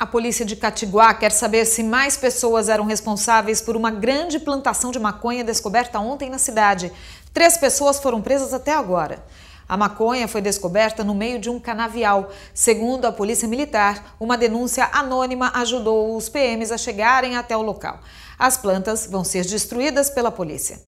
A polícia de Catiguá quer saber se mais pessoas eram responsáveis por uma grande plantação de maconha descoberta ontem na cidade. Três pessoas foram presas até agora. A maconha foi descoberta no meio de um canavial. Segundo a Polícia Militar, uma denúncia anônima ajudou os PMs a chegarem até o local. As plantas vão ser destruídas pela polícia.